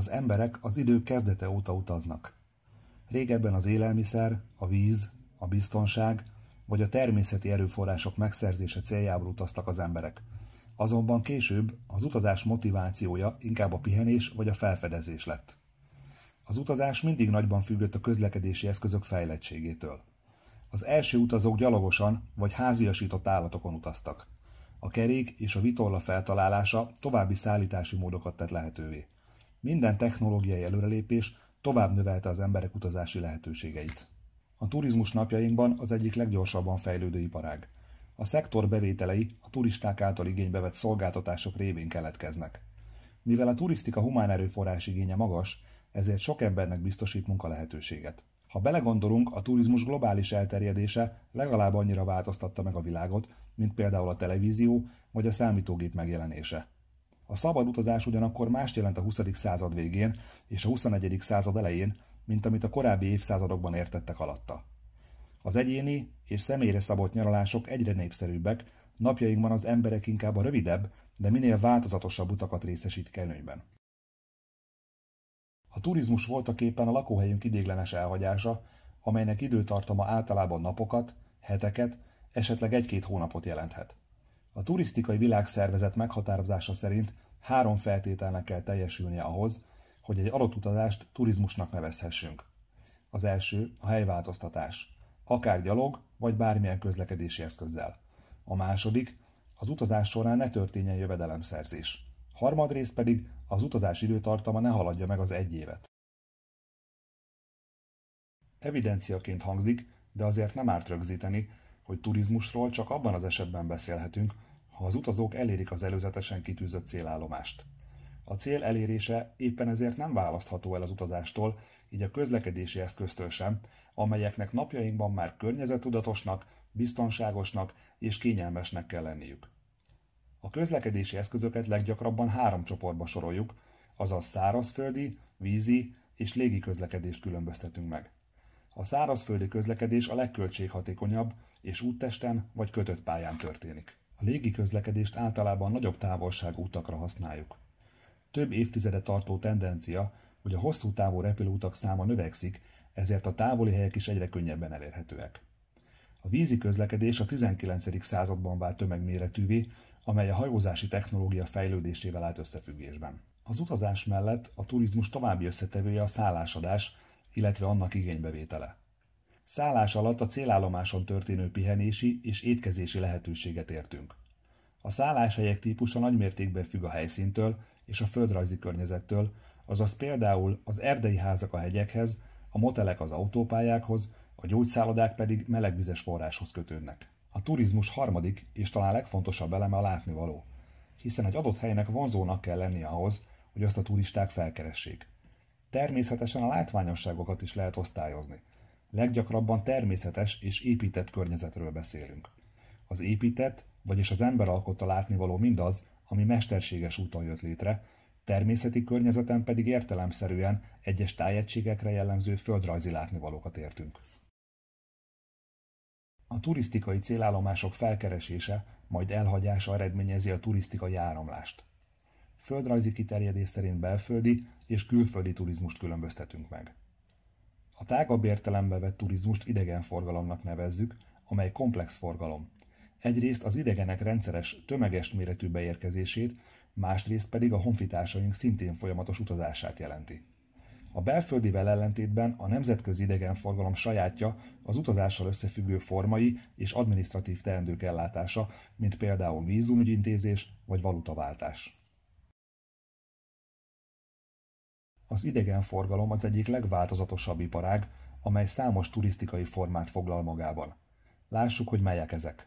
Az emberek az idő kezdete óta utaznak. Régebben az élelmiszer, a víz, a biztonság vagy a természeti erőforrások megszerzése céljából utaztak az emberek. Azonban később az utazás motivációja inkább a pihenés vagy a felfedezés lett. Az utazás mindig nagyban függött a közlekedési eszközök fejlettségétől. Az első utazók gyalogosan vagy háziasított állatokon utaztak. A kerék és a vitorla feltalálása további szállítási módokat tett lehetővé. Minden technológiai előrelépés tovább növelte az emberek utazási lehetőségeit. A turizmus napjainkban az egyik leggyorsabban fejlődő iparág. A szektor bevételei a turisták által igénybe vett szolgáltatások révén keletkeznek. Mivel a turisztika humán erőforrás igénye magas, ezért sok embernek biztosít munkalehetőséget. Ha belegondolunk, a turizmus globális elterjedése legalább annyira változtatta meg a világot, mint például a televízió vagy a számítógép megjelenése. A szabad utazás ugyanakkor mást jelent a 20. század végén és a 21. század elején, mint amit a korábbi évszázadokban értettek alatta. Az egyéni és személyre szabott nyaralások egyre népszerűbbek, napjainkban az emberek inkább a rövidebb, de minél változatosabb utakat részesít előnyben. A turizmus voltaképpen a lakóhelyünk idéglenes elhagyása, amelynek időtartama általában napokat, heteket, esetleg egy-két hónapot jelenthet. A turisztikai világszervezet meghatározása szerint három feltételnek kell teljesülnie ahhoz, hogy egy adott utazást turizmusnak nevezhessünk. Az első a helyváltoztatás, akár gyalog vagy bármilyen közlekedési eszközzel. A második, az utazás során ne történjen jövedelemszerzés. Harmadrészt pedig az utazás időtartama ne haladja meg az egy évet. Evidenciaként hangzik, de azért nem árt rögzíteni, hogy turizmusról csak abban az esetben beszélhetünk, ha az utazók elérik az előzetesen kitűzött célállomást. A cél elérése éppen ezért nem választható el az utazástól, így a közlekedési eszköztől sem, amelyeknek napjainkban már környezetudatosnak, biztonságosnak és kényelmesnek kell lenniük. A közlekedési eszközöket leggyakrabban három csoportba soroljuk, azaz szárazföldi, vízi és légi közlekedést különböztetünk meg. A szárazföldi közlekedés a legköltséghatékonyabb és úttesten vagy kötött pályán történik. A légi közlekedést általában nagyobb távolságú utakra használjuk. Több évtizede tartó tendencia, hogy a hosszú távú repülőutak száma növekszik, ezért a távoli helyek is egyre könnyebben elérhetőek. A vízi közlekedés a 19. században vált tömegméretűvé, amely a hajózási technológia fejlődésével állt összefüggésben. Az utazás mellett a turizmus további összetevője a szállásadás, illetve annak igénybevétele. Szállás alatt a célállomáson történő pihenési és étkezési lehetőséget értünk. A szálláshelyek típusa nagymértékben függ a helyszíntől és a földrajzi környezettől, azaz például az erdei házak a hegyekhez, a motelek az autópályákhoz, a gyógyszállodák pedig melegvizes forráshoz kötődnek. A turizmus harmadik és talán legfontosabb eleme a látnivaló, hiszen egy adott helynek vonzónak kell lennie ahhoz, hogy azt a turisták felkeressék. Természetesen a látványosságokat is lehet osztályozni – leggyakrabban természetes és épített környezetről beszélünk. Az épített, vagyis az ember alkotta látnivaló mindaz, ami mesterséges úton jött létre, természeti környezeten pedig értelemszerűen egyes tájegységekre jellemző földrajzi látnivalókat értünk. A turisztikai célállomások felkeresése, majd elhagyása eredményezi a turisztikai áramlást. Földrajzi kiterjedés szerint belföldi és külföldi turizmust különböztetünk meg. A tágabb értelembe vett turizmust idegenforgalomnak nevezzük, amely komplex forgalom. Egyrészt az idegenek rendszeres, tömeges méretű beérkezését, másrészt pedig a honfitársaink szintén folyamatos utazását jelenti. A belföldivel ellentétben a nemzetközi idegenforgalom sajátja az utazással összefüggő formai és adminisztratív teendők ellátása, mint például vízumügyintézés vagy valutaváltás. Az idegenforgalom az egyik legváltozatosabb iparág, amely számos turisztikai formát foglal magában. Lássuk, hogy melyek ezek.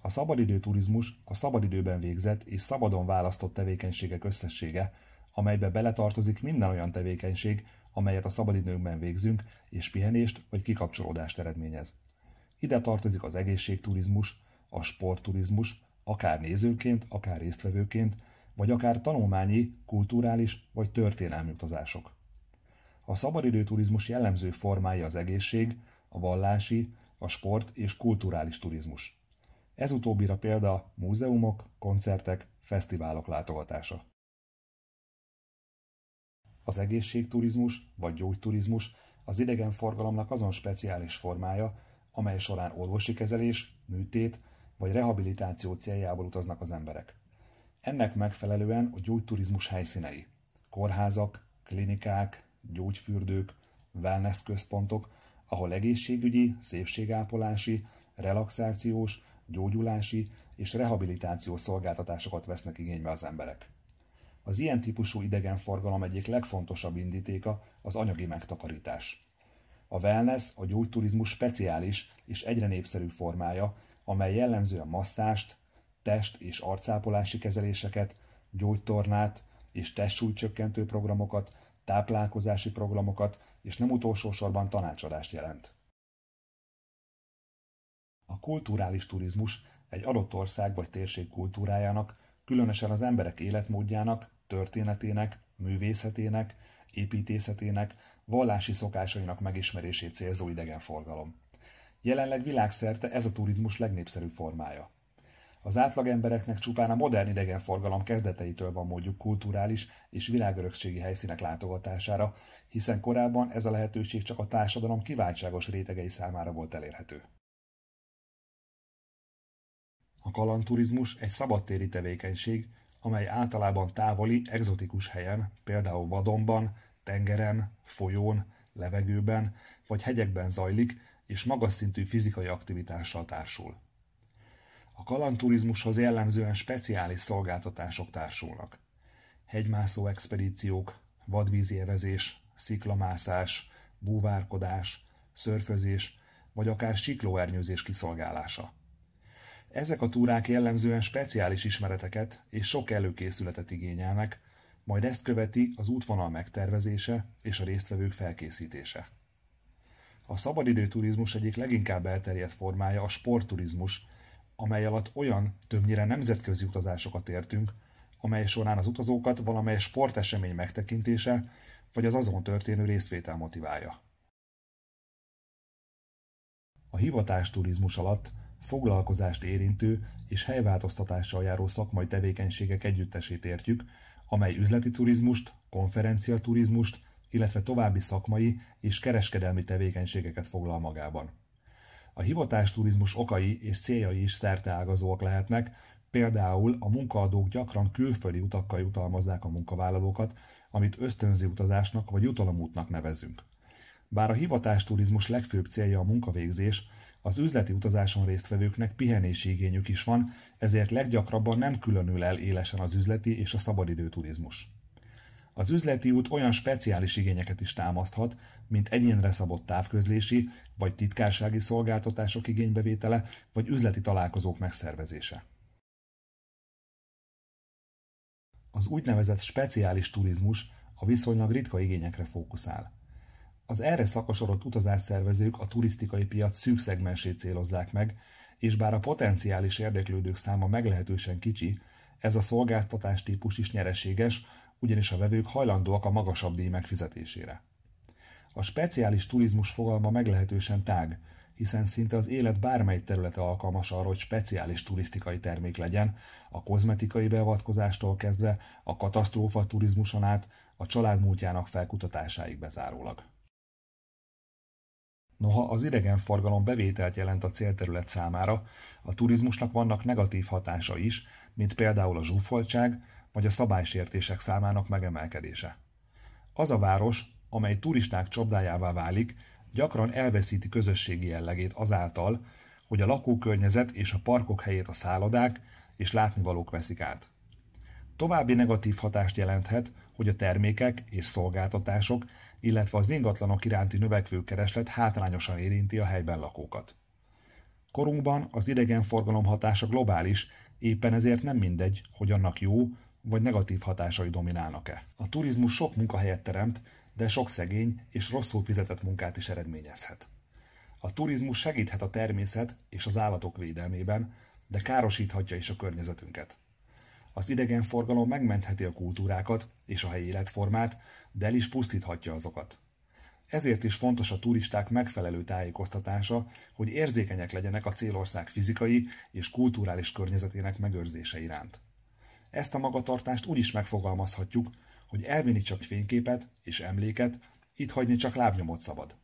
A szabadidő turizmus a szabadidőben végzett és szabadon választott tevékenységek összessége, amelybe beletartozik minden olyan tevékenység, amelyet a szabadidőnkben végzünk, és pihenést vagy kikapcsolódást eredményez. Ide tartozik az egészségturizmus, a sportturizmus, akár nézőként, akár résztvevőként, vagy akár tanulmányi, kulturális vagy történelmi utazások. A szabadidőturizmus jellemző formája az egészség, a vallási, a sport és kulturális turizmus. Ez utóbbira példa múzeumok, koncertek, fesztiválok látogatása. Az egészségturizmus vagy gyógyturizmus az idegenforgalomnak azon speciális formája, amely során orvosi kezelés, műtét vagy rehabilitáció céljából utaznak az emberek. Ennek megfelelően a gyógyturizmus helyszínei, kórházak, klinikák, gyógyfürdők, wellness központok, ahol egészségügyi, szépségápolási, relaxációs, gyógyulási és rehabilitációs szolgáltatásokat vesznek igénybe az emberek. Az ilyen típusú idegenforgalom egyik legfontosabb indítéka az anyagi megtakarítás. A wellness a gyógyturizmus speciális és egyre népszerű formája, amely jellemzően masszást, test- és arcápolási kezeléseket, gyógytornát és testsúlycsökkentő programokat, táplálkozási programokat és nem utolsó sorban tanácsadást jelent. A kulturális turizmus egy adott ország vagy térség kultúrájának, különösen az emberek életmódjának, történetének, művészetének, építészetének, vallási szokásainak megismerését célzó idegenforgalom. Jelenleg világszerte ez a turizmus legnépszerűbb formája. Az átlagembereknek csupán a modern idegenforgalom kezdeteitől van mondjuk kulturális és világörökségi helyszínek látogatására, hiszen korábban ez a lehetőség csak a társadalom kiváltságos rétegei számára volt elérhető. A kalandturizmus egy szabadtéri tevékenység, amely általában távoli, egzotikus helyen, például vadonban, tengeren, folyón, levegőben vagy hegyekben zajlik, és magas szintű fizikai aktivitással társul. A kalandturizmushoz jellemzően speciális szolgáltatások társulnak. Hegymászó expedíciók, vadvízérezés, sziklamászás, búvárkodás, szörfözés vagy akár siklóernyőzés kiszolgálása. Ezek a túrák jellemzően speciális ismereteket és sok előkészületet igényelnek, majd ezt követi az útvonal megtervezése és a résztvevők felkészítése. A szabadidőturizmus egyik leginkább elterjedt formája a sportturizmus, amely alatt olyan többnyire nemzetközi utazásokat értünk, amely során az utazókat valamely sportesemény megtekintése vagy az azon történő részvétel motiválja. A hivatás turizmus alatt foglalkozást érintő és helyváltoztatással járó szakmai tevékenységek együttesét értjük, amely üzleti turizmust, konferenciaturizmust, illetve további szakmai és kereskedelmi tevékenységeket foglal magában. A hivatás turizmus okai és céljai is szerteágazóak lehetnek, például a munkaadók gyakran külföldi utakkal jutalmaznák a munkavállalókat, amit ösztönző utazásnak vagy jutalomútnak nevezünk. Bár a hivatás turizmus legfőbb célja a munkavégzés, az üzleti utazáson résztvevőknek pihenési igényük is van, ezért leggyakrabban nem különül el élesen az üzleti és a szabadidő turizmus. Az üzleti út olyan speciális igényeket is támaszthat, mint egyénre szabott távközlési vagy titkársági szolgáltatások igénybevétele, vagy üzleti találkozók megszervezése. Az úgynevezett speciális turizmus a viszonylag ritka igényekre fókuszál. Az erre szakosodott utazásszervezők a turisztikai piac szűk szegmensét célozzák meg, és bár a potenciális érdeklődők száma meglehetősen kicsi, ez a szolgáltatás típus is nyereséges, ugyanis a vevők hajlandóak a magasabb díj megfizetésére. A speciális turizmus fogalma meglehetősen tág, hiszen szinte az élet bármely területe alkalmas arra, hogy speciális turisztikai termék legyen, a kozmetikai beavatkozástól kezdve, a katasztrófa turizmuson át, a család múltjának felkutatásáig bezárólag. Noha az idegenforgalom bevételt jelent a célterület számára, a turizmusnak vannak negatív hatása is, mint például a zsúfoltság vagy a szabálysértések számának megemelkedése. Az a város, amely turisták csapdájává válik, gyakran elveszíti közösségi jellegét azáltal, hogy a lakókörnyezet és a parkok helyét a szállodák és látnivalók veszik át. További negatív hatást jelenthet, hogy a termékek és szolgáltatások, illetve az ingatlanok iránti növekvő kereslet hátrányosan érinti a helyben lakókat. Korunkban az idegenforgalom hatása globális, éppen ezért nem mindegy, hogy annak jó vagy negatív hatásai dominálnak-e. A turizmus sok munkahelyet teremt, de sok szegény és rosszul fizetett munkát is eredményezhet. A turizmus segíthet a természet és az állatok védelmében, de károsíthatja is a környezetünket. Az idegenforgalom megmentheti a kultúrákat és a helyi életformát, de el is pusztíthatja azokat. Ezért is fontos a turisták megfelelő tájékoztatása, hogy érzékenyek legyenek a célország fizikai és kulturális környezetének megőrzése iránt. Ezt a magatartást úgy is megfogalmazhatjuk, hogy elvinni csak fényképet és emléket, itt hagyni csak lábnyomot szabad.